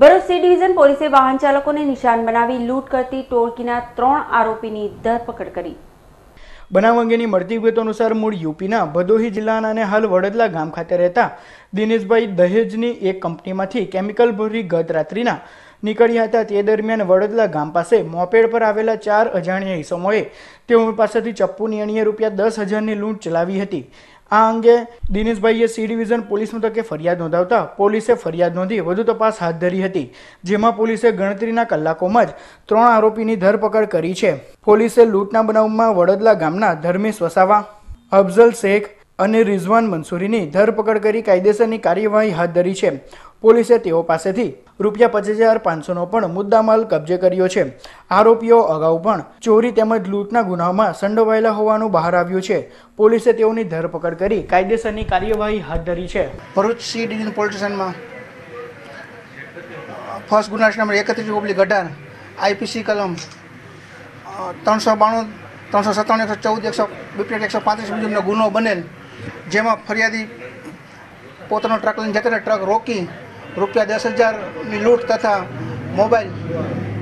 Bharuch C division પોલીસે વાહન ચાલકોને નિશાન બનાવી લૂંટ કરતી ટોળકીના ત્રણ આરોપીની ધરપકડ કરી બનાવ અંગેની મળતી વિગતો અનુસાર મૂળ યુપીના ભદોહી જિલ્લાના અને હાલ વડદલા ગામ ખાતે રહેતા દિનેશભાઈ દહેજની એક કંપનીમાંથી કેમિકલ ભરી ગત રાત્રિના નીકળ્યા હતા તે દરમિયાન વડદલા ગામ પાસે મોપેડ પર આવેલા ચાર અજાણ્યા ઈસમોએ તેઓ પાસેથી ચપ્પુની અણીએ રૂપિયા દસ હજારની લૂંટ ચલાવી હતી આ અંગે દિનેશભાઈએ સી ડિવિઝન પોલીસ મથકે ફરિયાદ નોંધાવતા પોલીસે ફરિયાદ નોંધી વધુ તપાસ હાથ ધરી હતી જેમાં પોલીસે ગણતરીના કલાકોમાં જ ત્રણ આરોપીની ધરપકડ કરી છે પોલીસે લૂંટના બનાવમાં વડોદરા ગામના ધર્મેશ વસાવા અફઝલ શેખ અને રિઝવાન મંસૂરીની ધરપકડ કરી કાયદેસરની કાર્યવાહી હાથ ધરી છે પોલીસે તેઓ પાસેથી રૂપિયા પચીસ હજાર પાંચસોનો પણ મુદ્દામાલ કબજે કર્યો છે આરોપીઓ અગાઉ પણ ચોરી તેમજ લૂંટના ગુનામાં સંડોવાયેલા હોવાનું બહાર આવ્યું છે પોલીસે તેઓની ધરપકડ કરી કાયદેસરની કાર્યવાહી હાથ ધરી છે ભરૂચ સી ડિવિઝન પોલીસ સ્ટેશનમાં ફર્સ્ટ ગુના નંબર એકત્રીસ ઓબ્લિક અઢાર આઈપીસી કલમ ત્રણસો બાણું ત્રણસો સત્તાણું એકસો ચૌદ એકસો બીપીએટ એકસો પાંત્રીસ મુજબનો ગુનો બનેલ જેમાં ફરિયાદી પોતાનો ટ્રક લઈને જતા ટ્રક રોકી રૂપિયા દસ હજારની લૂંટ તથા મોબાઈલ